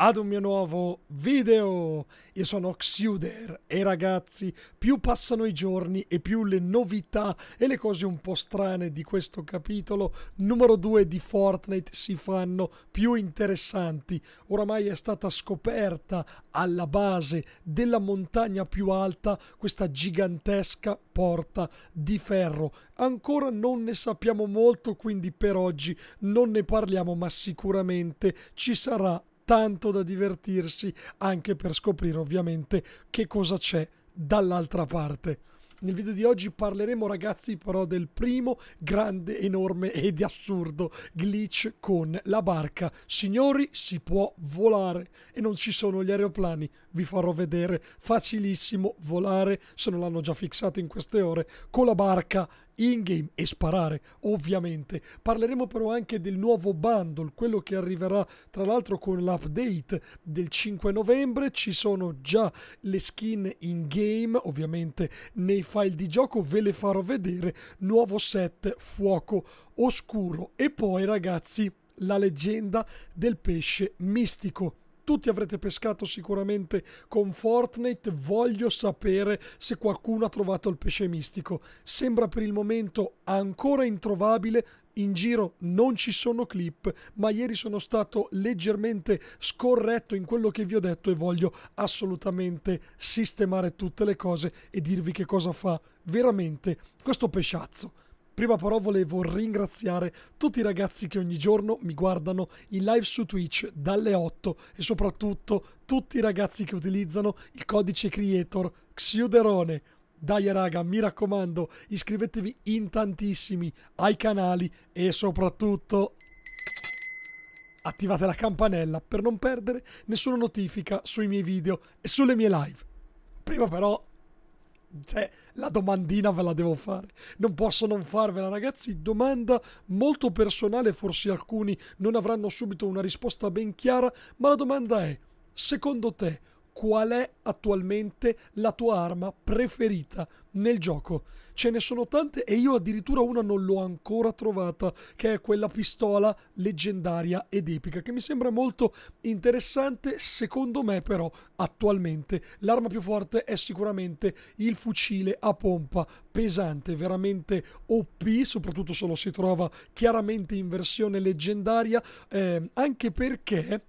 ad un mio nuovo video. Io sono Xuder e ragazzi, più passano i giorni e più le novità e le cose un po' strane di questo capitolo numero 2 di Fortnite si fanno più interessanti. Oramai è stata scoperta alla base della montagna più alta questa gigantesca porta di ferro. Ancora non ne sappiamo molto, quindi per oggi non ne parliamo, ma sicuramente ci sarà tanto da divertirsi anche per scoprire ovviamente che cosa c'è dall'altra parte. Nel video di oggi parleremo ragazzi però del primo grande, enorme ed assurdo glitch con la barca. Signori si può volare e non ci sono gli aeroplani, vi farò vedere, facilissimo volare se non l'hanno già fissato in queste ore con la barca in game e sparare, ovviamente. Parleremo però anche del nuovo bundle, quello che arriverà tra l'altro con l'update del 5 novembre. Ci sono già le skin in game, ovviamente nei file di gioco ve le farò vedere. Nuovo set fuoco oscuro e poi ragazzi la leggenda del pesce mistico tutti avrete pescato sicuramente con Fortnite. Voglio sapere se qualcuno ha trovato il pesce mistico. Sembra per il momento ancora introvabile, in giro non ci sono clip, ma ieri sono stato leggermente scorretto in quello che vi ho detto e voglio assolutamente sistemare tutte le cose e dirvi che cosa fa veramente questo pesciazzo. Prima però volevo ringraziare tutti i ragazzi che ogni giorno mi guardano in live su Twitch dalle 8 e soprattutto tutti i ragazzi che utilizzano il codice creator Xiuderone. Dai raga, mi raccomando, iscrivetevi in tantissimi ai canali e soprattutto attivate la campanella per non perdere nessuna notifica sui miei video e sulle mie live. Prima però cioè, la domandina ve la devo fare. Non posso non farvela, ragazzi. Domanda molto personale, forse alcuni non avranno subito una risposta ben chiara, ma la domanda è, secondo te, qual è attualmente la tua arma preferita nel gioco. Ce ne sono tante e io addirittura una non l'ho ancora trovata, che è quella pistola leggendaria ed epica, che mi sembra molto interessante. Secondo me però attualmente l'arma più forte è sicuramente il fucile a pompa pesante, veramente OP, soprattutto se lo si trova chiaramente in versione leggendaria, eh, anche perché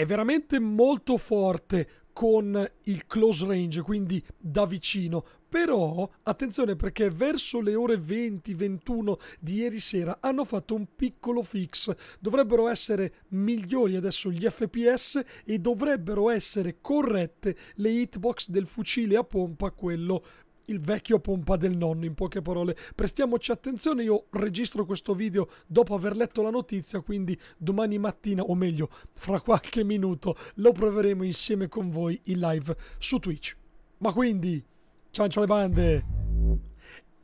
è veramente molto forte con il close range, quindi da vicino. Però attenzione perché verso le ore 20-21 di ieri sera hanno fatto un piccolo fix. Dovrebbero essere migliori adesso gli FPS e dovrebbero essere corrette le hitbox del fucile a pompa, quello il vecchio pompa del nonno, in poche parole. Prestiamoci attenzione, io registro questo video dopo aver letto la notizia, quindi domani mattina, o meglio, fra qualche minuto, lo proveremo insieme con voi in live su Twitch. Ma quindi, ciancio le bande!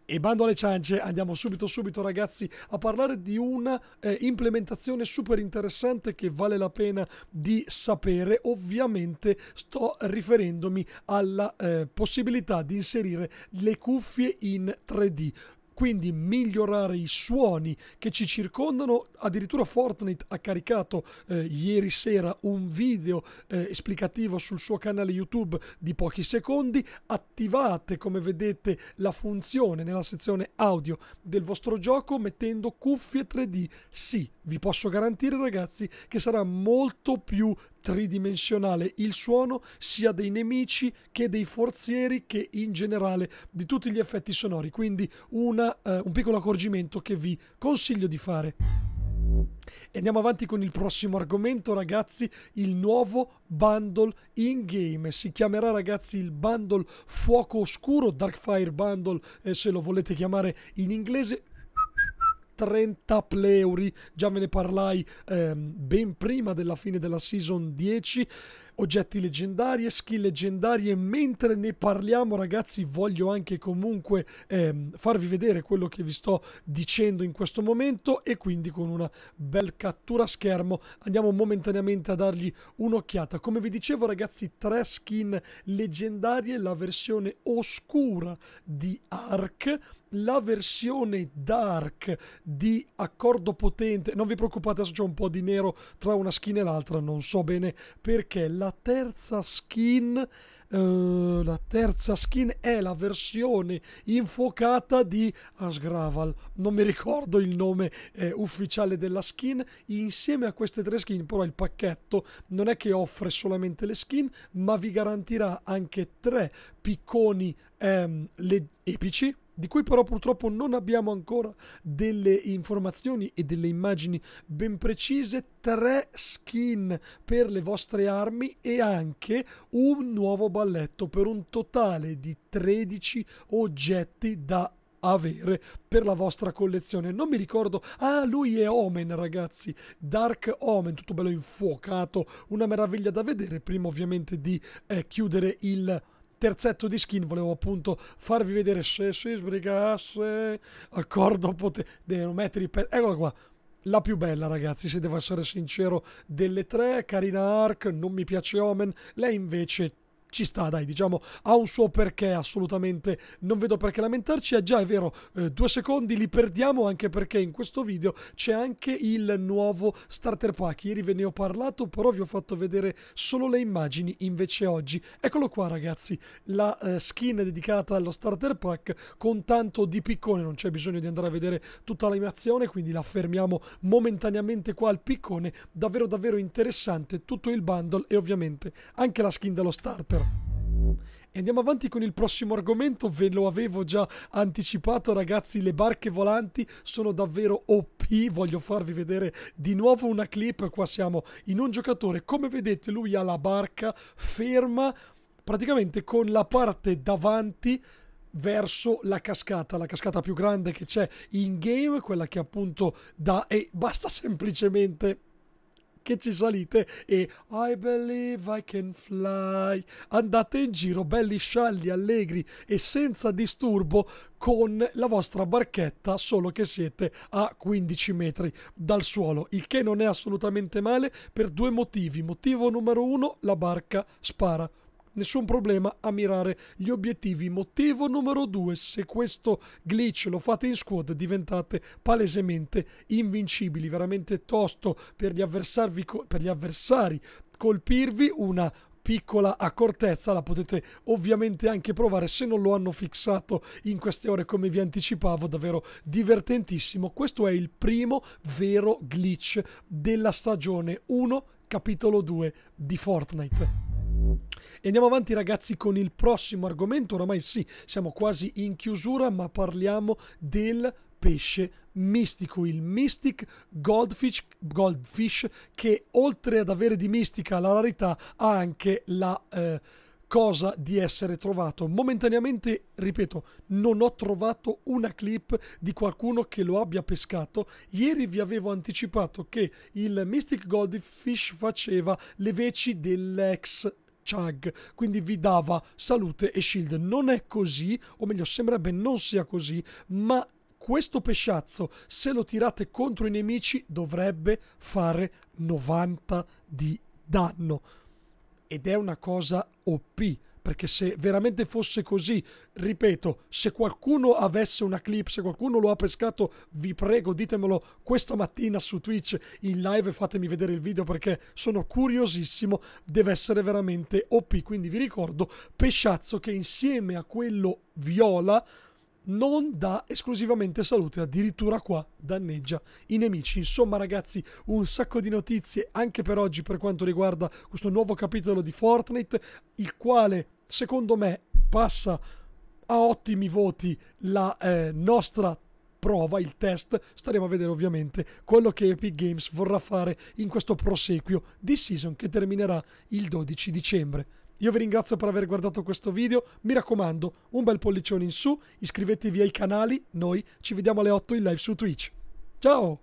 E bando alle ciance, andiamo subito subito ragazzi a parlare di una eh, implementazione super interessante che vale la pena di sapere. Ovviamente sto riferendomi alla eh, possibilità di inserire le cuffie in 3D quindi migliorare i suoni che ci circondano. Addirittura Fortnite ha caricato eh, ieri sera un video eh, esplicativo sul suo canale YouTube di pochi secondi. Attivate, come vedete, la funzione nella sezione audio del vostro gioco mettendo cuffie 3D. Sì, vi posso garantire ragazzi che sarà molto più tridimensionale il suono sia dei nemici che dei forzieri che in generale di tutti gli effetti sonori. Quindi una, eh, un piccolo accorgimento che vi consiglio di fare. E andiamo avanti con il prossimo argomento, ragazzi, il nuovo bundle in game. Si chiamerà, ragazzi, il bundle Fuoco Oscuro, Darkfire Bundle, eh, se lo volete chiamare in inglese 30 pleuri, già me ne parlai ehm, ben prima della fine della season 10 oggetti leggendari e skill leggendarie. Mentre ne parliamo, ragazzi, voglio anche comunque ehm, farvi vedere quello che vi sto dicendo in questo momento e quindi con una bel cattura schermo andiamo momentaneamente a dargli un'occhiata. Come vi dicevo, ragazzi, tre skin leggendarie, la versione oscura di Ark la versione dark di accordo potente non vi preoccupate adesso c'è un po' di nero tra una skin e l'altra non so bene perché la la terza skin Uh, la terza skin è la versione infuocata di Asgraval. Non mi ricordo il nome eh, ufficiale della skin. Insieme a queste tre skin, però, il pacchetto non è che offre solamente le skin, ma vi garantirà anche tre picconi ehm, epici di cui però purtroppo non abbiamo ancora delle informazioni e delle immagini ben precise, tre skin per le vostre armi e anche un nuovo balletto per un totale di 13 oggetti da avere per la vostra collezione. Non mi ricordo. Ah, lui è Omen, ragazzi. Dark Omen, tutto bello infuocato, una meraviglia da vedere prima ovviamente di eh, chiudere il terzetto di skin volevo appunto farvi vedere se si sbrigasse accordo potere devono mettere i pezzi eccola qua la più bella ragazzi se devo essere sincero delle tre carina Ark non mi piace Omen lei invece ci sta, dai, diciamo, ha un suo perché assolutamente, non vedo perché lamentarci, ah già è vero, eh, due secondi li perdiamo anche perché in questo video c'è anche il nuovo starter pack, ieri ve ne ho parlato, però vi ho fatto vedere solo le immagini invece oggi, eccolo qua ragazzi, la eh, skin dedicata allo starter pack con tanto di piccone, non c'è bisogno di andare a vedere tutta l'animazione, quindi la fermiamo momentaneamente qua al piccone, davvero davvero interessante tutto il bundle e ovviamente anche la skin dello starter. E andiamo avanti con il prossimo argomento, ve lo avevo già anticipato ragazzi, le barche volanti sono davvero OP, voglio farvi vedere di nuovo una clip, qua siamo in un giocatore, come vedete lui ha la barca ferma praticamente con la parte davanti verso la cascata, la cascata più grande che c'è in game, quella che appunto dà e basta semplicemente che ci salite e I believe I can fly. Andate in giro belli scialli, allegri e senza disturbo con la vostra barchetta, solo che siete a 15 metri dal suolo, il che non è assolutamente male per due motivi. Motivo numero uno, la barca spara nessun problema a mirare gli obiettivi. Motivo numero due, se questo glitch lo fate in squad diventate palesemente invincibili, veramente tosto per gli, per gli avversari colpirvi una piccola accortezza la potete ovviamente anche provare se non lo hanno fissato in queste ore come vi anticipavo davvero divertentissimo questo è il primo vero glitch della stagione 1 capitolo 2 di Fortnite e andiamo avanti ragazzi con il prossimo argomento, oramai sì, siamo quasi in chiusura, ma parliamo del pesce mistico, il Mystic Goldfish, Goldfish che oltre ad avere di mistica la rarità ha anche la... Eh, cosa di essere trovato. Momentaneamente, ripeto, non ho trovato una clip di qualcuno che lo abbia pescato. Ieri vi avevo anticipato che il Mystic Goldfish faceva le veci dell'ex chug, quindi vi dava salute e shield. Non è così, o meglio sembrerebbe non sia così, ma questo pesciazzo, se lo tirate contro i nemici, dovrebbe fare 90 di danno. Ed è una cosa OP, perché se veramente fosse così, ripeto, se qualcuno avesse una clip, se qualcuno lo ha pescato, vi prego ditemelo questa mattina su Twitch in live, fatemi vedere il video perché sono curiosissimo, deve essere veramente OP, quindi vi ricordo Pesciazzo che insieme a quello viola non dà esclusivamente salute, addirittura qua danneggia i nemici. Insomma, ragazzi, un sacco di notizie anche per oggi per quanto riguarda questo nuovo capitolo di Fortnite, il quale secondo me passa a ottimi voti la eh, nostra prova, il test, staremo a vedere ovviamente quello che Epic Games vorrà fare in questo proseguio di season che terminerà il 12 dicembre. Io vi ringrazio per aver guardato questo video, mi raccomando un bel pollicione in su, iscrivetevi ai canali, noi ci vediamo alle 8 in live su Twitch. Ciao!